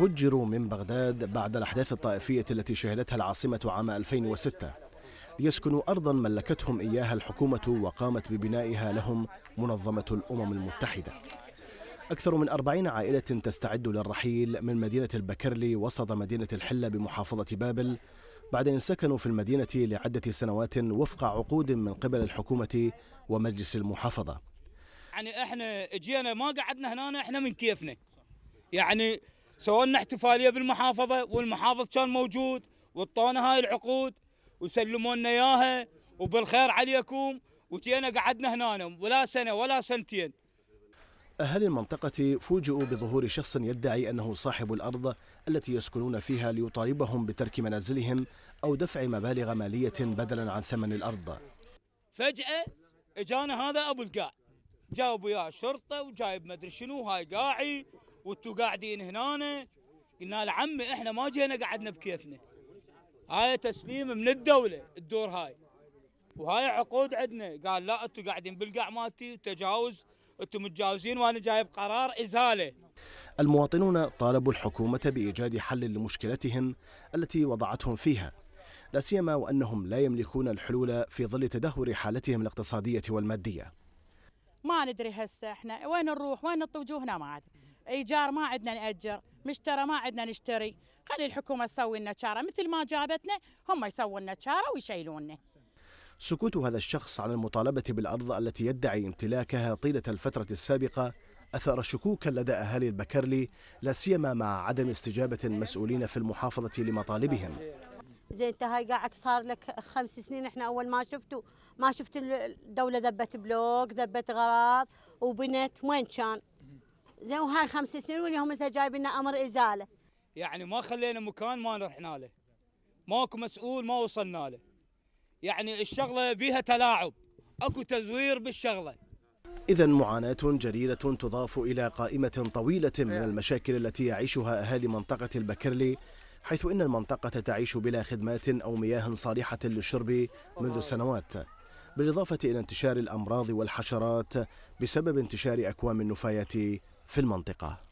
هجروا من بغداد بعد الأحداث الطائفية التي شهدتها العاصمة عام 2006 ليسكنوا أرضا ملكتهم إياها الحكومة وقامت ببنائها لهم منظمة الأمم المتحدة أكثر من أربعين عائلة تستعد للرحيل من مدينة البكرلي وسط مدينة الحلة بمحافظة بابل بعد أن سكنوا في المدينة لعدة سنوات وفق عقود من قبل الحكومة ومجلس المحافظة يعني احنا جينا ما قعدنا هنا احنا من كيفنا يعني سوينا احتفاليه بالمحافظه والمحافظ كان موجود وطونا هاي العقود وسلمونا اياها وبالخير عليكم وجينا قعدنا هنا ولا سنه ولا سنتين أهل المنطقة فوجئوا بظهور شخص يدعي أنه صاحب الأرض التي يسكنون فيها ليطالبهم بترك منازلهم أو دفع مبالغ مالية بدلا عن ثمن الأرض فجأة إجانا هذا أبو القاع جاوب وياه شرطة وجايب مدري شنو هاي قاعي وانتم قاعدين هنا قلنا لعمي احنا ما جينا قعدنا بكيفنا هاي تسليم من الدوله الدور هاي وهاي عقود عندنا قال لا انتم قاعدين بالقاع مالتي تجاوز انتم متجاوزين وانا جايب قرار ازاله المواطنون طالبوا الحكومه بايجاد حل لمشكلتهم التي وضعتهم فيها لا سيما وانهم لا يملكون الحلول في ظل تدهور حالتهم الاقتصاديه والماديه ما ندري هسه احنا وين نروح وين نتوجهنا ما ادري ايجار ما عندنا ناجر مشترى ما عندنا نشتري خلي الحكومه تسوي لنا شاره مثل ما جابتنا هم يسوون لنا شاره ويشيلوننا سكوت هذا الشخص عن المطالبه بالارض التي يدعي امتلاكها طيله الفتره السابقه اثار شكوكا لدى اهالي البكرلي لا سيما مع عدم استجابه المسؤولين في المحافظه لمطالبهم زين انت هاي قاعد صار لك خمس سنين احنا اول ما شفتوا ما شفت الدوله ذبت بلوك ذبت غراض وبنت وين كان زين وهاي خمس سنين واليوم هسه جايب لنا امر ازاله يعني ما خلينا مكان ما رحنا له ماكو مسؤول ما وصلنا له يعني الشغله بيها تلاعب اكو تزوير بالشغله إذا معاناة جليله تضاف إلى قائمة طويلة من أيوة. المشاكل التي يعيشها أهالي منطقة البكرلي حيث إن المنطقة تعيش بلا خدمات أو مياه صالحة للشرب منذ سنوات بالإضافة إلى انتشار الأمراض والحشرات بسبب انتشار أكوام النفايات في المنطقة